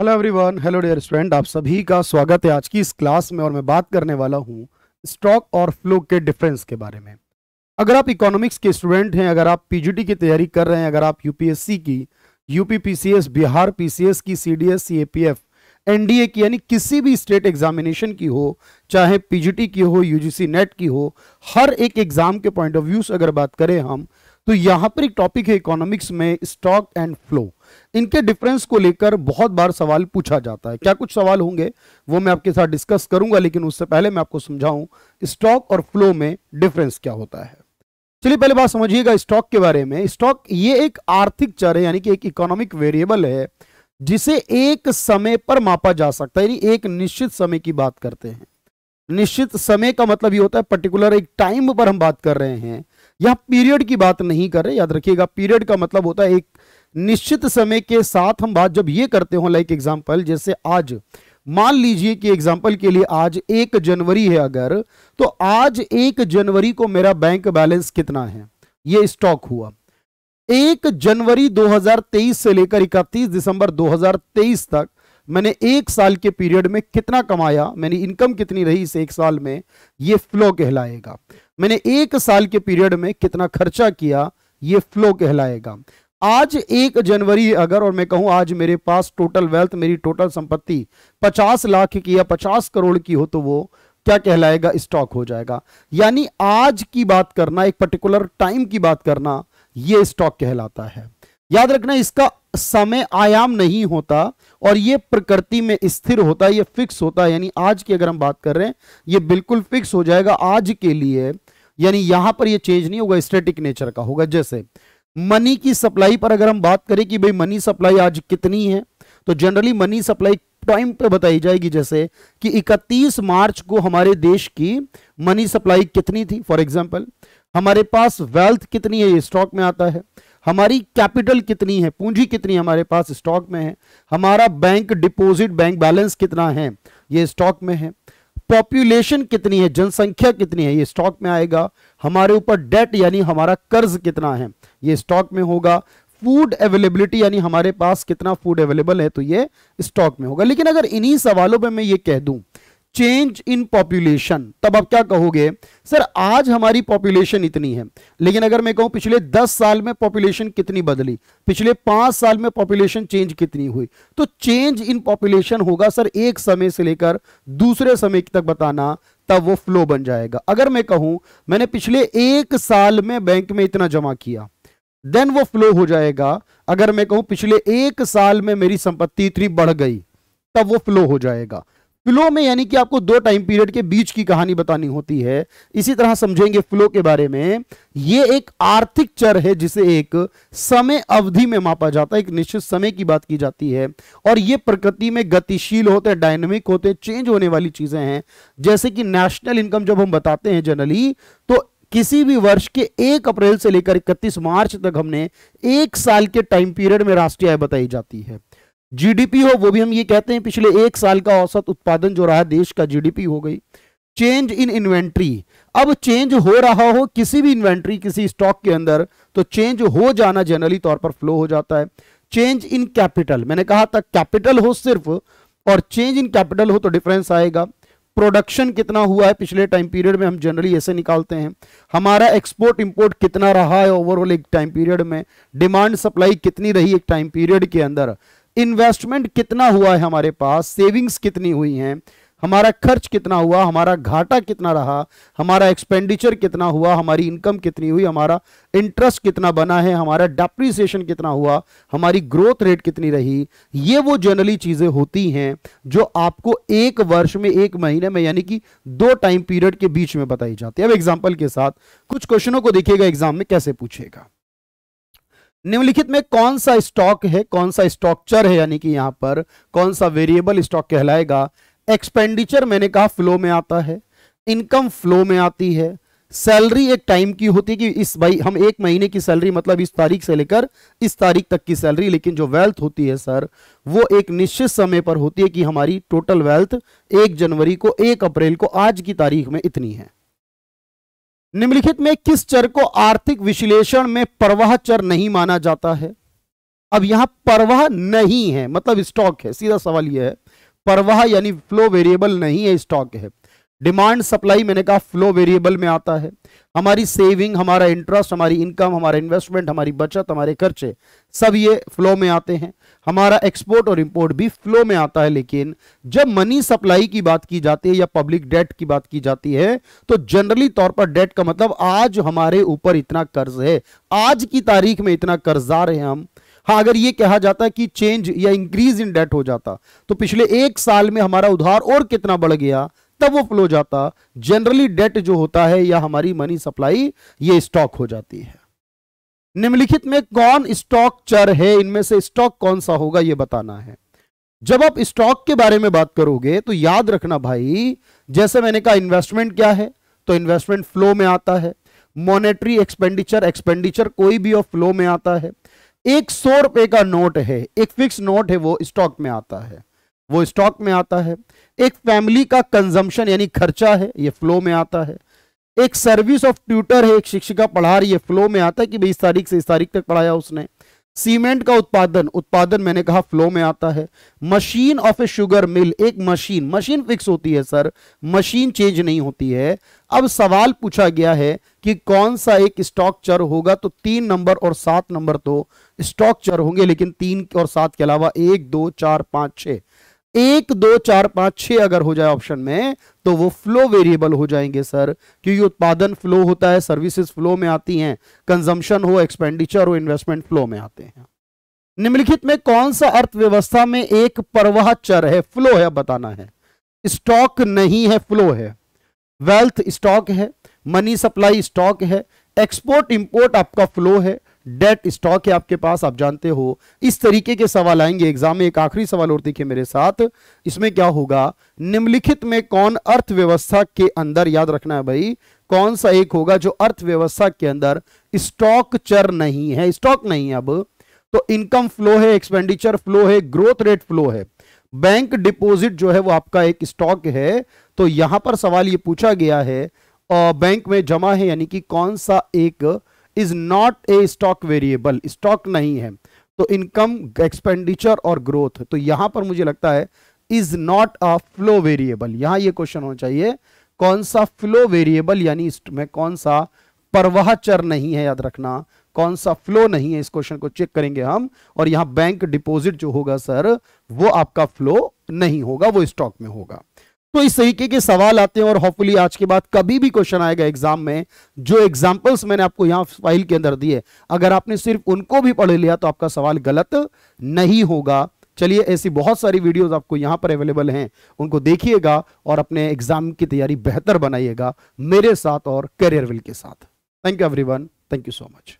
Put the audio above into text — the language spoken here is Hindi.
hello everyone hello dear student आप सभी का स्वागत है आज की इस क्लास में और मैं बात करने वाला हूँ स्टॉक और फ्लो के डिफरेंस के बारे में अगर आप इकोनॉमिक्स के स्टूडेंट हैं अगर आप पीजीटी की तैयारी कर रहे हैं अगर आप यूपीएससी की यूपी पीसीएस बिहार पीसीएस की सीडीएस सीएपीएफ एनडीए की यानी किसी भी स्टेट एग्जामिनेशन की हो चाहे पी की हो यूजीसी नेट की हो हर एक एग्जाम के पॉइंट ऑफ व्यू से अगर बात करें हम तो यहां पर एक टॉपिक है इकोनॉमिक्स में स्टॉक एंड फ्लो इनके डिफरेंस को लेकर बहुत बार सवाल पूछा जाता है क्या कुछ सवाल होंगे वो मैं आपके साथ डिस्कस करूंगा लेकिन उससे पहले मैं आपको समझाऊं स्टॉक और फ्लो में डिफरेंस क्या होता है चलिए पहले बात समझिएगा स्टॉक के बारे में स्टॉक ये एक आर्थिक चर है यानी कि एक इकोनॉमिक वेरिएबल है जिसे एक समय पर मापा जा सकता है एक निश्चित समय की बात करते हैं निश्चित समय का मतलब ये होता है पर्टिकुलर एक टाइम पर हम बात कर रहे हैं यह पीरियड की बात नहीं कर रहे याद रखिएगा पीरियड का मतलब होता है एक निश्चित समय के साथ हम बात जब ये करते हो लाइक एग्जाम्पल जैसे आज मान लीजिए कि एग्जाम्पल के लिए आज एक जनवरी है अगर तो आज एक जनवरी को मेरा बैंक बैलेंस कितना है यह स्टॉक हुआ एक जनवरी 2023 से लेकर इकतीस दिसंबर 2023 तक मैंने एक साल के पीरियड में कितना कमाया मैंने इनकम कितनी रही इस एक साल में ये फ्लो कहलाएगा मैंने एक साल के पीरियड में कितना खर्चा किया ये फ्लो कहलाएगा आज एक जनवरी अगर और मैं कहूं आज मेरे पास टोटल वेल्थ मेरी टोटल संपत्ति पचास लाख की या पचास करोड़ की हो तो वो क्या कहलाएगा स्टॉक हो जाएगा यानी आज की बात करना एक पर्टिकुलर टाइम की बात करना ये स्टॉक कहलाता है याद रखना इसका समय आयाम नहीं होता और यह प्रकृति में स्थिर होता है यह फिक्स होता है यानी आज की अगर हम बात कर रहे हैं यह बिल्कुल फिक्स हो जाएगा आज के लिए यानी यहां पर यह चेंज नहीं होगा स्टेटिक नेचर का होगा जैसे मनी की सप्लाई पर अगर हम बात करें कि भाई मनी सप्लाई आज कितनी है तो जनरली मनी सप्लाई टाइम पे बताई जाएगी जैसे कि 31 मार्च को हमारे देश की मनी सप्लाई कितनी थी फॉर एग्जांपल हमारे पास वेल्थ कितनी है ये स्टॉक में आता है हमारी कैपिटल कितनी है पूंजी कितनी हमारे पास स्टॉक में है हमारा बैंक डिपॉजिट बैंक बैलेंस कितना है ये स्टॉक में है पॉपुलेशन कितनी है जनसंख्या कितनी है ये स्टॉक में आएगा हमारे ऊपर डेट यानी हमारा कर्ज कितना है ये स्टॉक में होगा फूड अवेलेबिलिटी यानी हमारे पास कितना फूड अवेलेबल है तो ये स्टॉक में होगा लेकिन अगर इन्हीं सवालों पे मैं ये कह दूं चेंज इन पॉपुलेशन तब आप क्या कहोगे सर आज हमारी पॉपुलेशन इतनी है लेकिन अगर मैं कहूं पिछले दस साल में पॉपुलेशन कितनी बदली पिछले पांच साल में पॉपुलेशन चेंज कितनी हुई तो चेंज इन पॉपुलेशन होगा सर एक समय से लेकर दूसरे समय तक बताना तब वो फ्लो बन जाएगा अगर मैं कहूं मैंने पिछले एक साल में बैंक में इतना जमा किया देन वो फ्लो हो जाएगा अगर मैं कहूं पिछले एक साल में मेरी संपत्ति इतनी बढ़ गई तब वो फ्लो हो जाएगा फ्लो में यानी कि आपको दो टाइम पीरियड के बीच की कहानी बतानी होती है इसी तरह समझेंगे फ्लो के बारे में यह एक आर्थिक चर है जिसे एक समय अवधि में मापा जाता है एक निश्चित समय की बात की जाती है और यह प्रकृति में गतिशील होते डायनेमिक होते चेंज होने वाली चीजें हैं जैसे कि नेशनल इनकम जब हम बताते हैं जनरली तो किसी भी वर्ष के एक अप्रैल से लेकर इकतीस मार्च तक हमने एक साल के टाइम पीरियड में राष्ट्रीय आय बताई जाती है जीडीपी हो वो भी हम ये कहते हैं पिछले एक साल का औसत उत्पादन जो रहा देश का जीडीपी हो गई चेंज इन इन्वेंट्री अब चेंज हो रहा हो किसी भी इन्वेंट्री किसी स्टॉक के अंदर तो चेंज हो जाना जनरली तौर पर फ्लो हो जाता है चेंज इन कैपिटल मैंने कहा था कैपिटल हो सिर्फ और चेंज इन कैपिटल हो तो डिफरेंस आएगा प्रोडक्शन कितना हुआ है पिछले टाइम पीरियड में हम जनरली ऐसे निकालते हैं हमारा एक्सपोर्ट इंपोर्ट कितना रहा है ओवरऑल एक टाइम पीरियड में डिमांड सप्लाई कितनी रही एक टाइम पीरियड के अंदर इन्वेस्टमेंट कितना हुआ है हमारे पास सेविंग्स कितनी हुई हैं हमारा खर्च कितना हुआ हमारा घाटा कितना रहा हमारा एक्सपेंडिचर कितना हुआ हमारी इनकम कितनी हुई हमारा इंटरेस्ट कितना बना है हमारा डेप्रिसिएशन कितना हुआ हमारी ग्रोथ रेट कितनी रही ये वो जनरली चीज़ें होती हैं जो आपको एक वर्ष में एक महीने में यानी कि दो टाइम पीरियड के बीच में बताई जाती है अब एग्जाम्पल के साथ कुछ क्वेश्चनों को देखिएगा एग्जाम में कैसे पूछेगा निम्नलिखित में कौन सा स्टॉक है कौन सा स्ट्रक्चर है यानी कि यहां पर कौन सा वेरिएबल स्टॉक कहलाएगा एक्सपेंडिचर मैंने कहा फ्लो में आता है इनकम फ्लो में आती है सैलरी एक टाइम की होती है कि इस भाई हम एक महीने की सैलरी मतलब इस तारीख से लेकर इस तारीख तक की सैलरी लेकिन जो वेल्थ होती है सर वो एक निश्चित समय पर होती है कि हमारी टोटल वेल्थ एक जनवरी को एक अप्रैल को आज की तारीख में इतनी है निम्नलिखित में किस चर को आर्थिक विश्लेषण में प्रवाह चर नहीं माना जाता है अब यहां प्रवाह नहीं है मतलब स्टॉक है सीधा सवाल यह है प्रवाह यानी फ्लो वेरिएबल नहीं है स्टॉक है डिमांड सप्लाई मैंने कहा फ्लो वेरिएबल में आता है हमारी सेविंग हमारा इंटरेस्ट हमारी इनकम हमारा इन्वेस्टमेंट हमारी बचत हमारे खर्चे सब ये फ्लो में आते हैं हमारा एक्सपोर्ट और इंपोर्ट भी फ्लो में आता है लेकिन जब मनी सप्लाई की बात की जाती है या पब्लिक डेट की बात की जाती है तो जनरली तौर पर डेट का मतलब आज हमारे ऊपर इतना कर्ज है आज की तारीख में इतना रहे हैं हम हाँ अगर ये कहा जाता कि चेंज या इंक्रीज इन डेट हो जाता तो पिछले एक साल में हमारा उधार और कितना बढ़ गया तब वो फ्लो जाता जनरली डेट जो होता है या हमारी मनी सप्लाई ये स्टॉक हो जाती है निम्नलिखित में कौन स्टॉक चर है इनमें से स्टॉक कौन सा होगा ये बताना है जब आप स्टॉक के बारे में बात करोगे तो याद रखना भाई जैसे मैंने कहा इन्वेस्टमेंट क्या है तो इन्वेस्टमेंट फ्लो में आता है मॉनेटरी एक्सपेंडिचर एक्सपेंडिचर कोई भी ऑफ फ्लो में आता है एक सौ रुपए का नोट है एक फिक्स नोट है वो स्टॉक में आता है वो स्टॉक में आता है एक फैमिली का कंजम्पशन यानी खर्चा है ये फ्लो में आता है एक सर्विस ऑफ ट्यूटर है एक शिक्षिका पढ़ा रही है फ्लो में आता है कि भाई इस तारीख से इस तारीख तक पढ़ाया उसने सीमेंट का उत्पादन उत्पादन मैंने कहा फ्लो में आता है machine of a sugar mill एक मशीन मशीन फिक्स होती है सर मशीन चेंज नहीं होती है अब सवाल पूछा गया है कि कौन सा एक स्टॉक चर होगा तो तीन नंबर और सात नंबर तो स्टॉक चर होंगे लेकिन तीन और सात के अलावा एक दो चार पांच छह एक दो चार पांच छह अगर हो जाए ऑप्शन में तो वो फ्लो वेरिएबल हो जाएंगे सर क्योंकि उत्पादन फ्लो होता है सर्विसेज फ्लो में आती हैं कंजम्पशन हो एक्सपेंडिचर हो इन्वेस्टमेंट फ्लो में आते हैं निम्नलिखित में कौन सा अर्थव्यवस्था में एक प्रवाह चर है फ्लो है बताना है स्टॉक नहीं है फ्लो है वेल्थ स्टॉक है मनी सप्लाई स्टॉक है एक्सपोर्ट इंपोर्ट आपका फ्लो है डेट स्टॉक है आपके पास आप जानते हो इस तरीके के सवाल आएंगे एग्जाम में एक आखिरी सवाल और देखिए मेरे साथ इसमें क्या होगा निम्नलिखित में कौन अर्थव्यवस्था के अंदर याद रखना है भाई कौन सा एक होगा जो अर्थव्यवस्था के अंदर स्टॉक चर नहीं है स्टॉक नहीं है अब तो इनकम फ्लो है एक्सपेंडिचर फ्लो है ग्रोथ रेट फ्लो है बैंक डिपॉजिट जो है वो आपका एक स्टॉक है तो यहां पर सवाल ये पूछा गया है बैंक में जमा है यानी कि कौन सा एक is not a stock variable stock नहीं है तो इनकम एक्सपेंडिचर और ग्रोथ तो यहां पर मुझे लगता है is not a flow variable यहां ये क्वेश्चन होना चाहिए कौन सा फ्लो वेरिएबल यानी इसमें कौन सा परवाह चर नहीं है याद रखना कौन सा फ्लो नहीं है इस क्वेश्चन को चेक करेंगे हम और यहां बैंक डिपॉजिट जो होगा सर वो आपका फ्लो नहीं होगा वो स्टॉक में होगा तो इस तरीके के सवाल आते हैं और होपफुली आज के बाद कभी भी क्वेश्चन आएगा एग्जाम में जो एग्जाम्पल्स मैंने आपको यहां फाइल के अंदर दिए अगर आपने सिर्फ उनको भी पढ़ लिया तो आपका सवाल गलत नहीं होगा चलिए ऐसी बहुत सारी वीडियोस आपको यहां पर अवेलेबल हैं उनको देखिएगा और अपने एग्जाम की तैयारी बेहतर बनाइएगा मेरे साथ और करियर विल के साथ thank you every thank you so much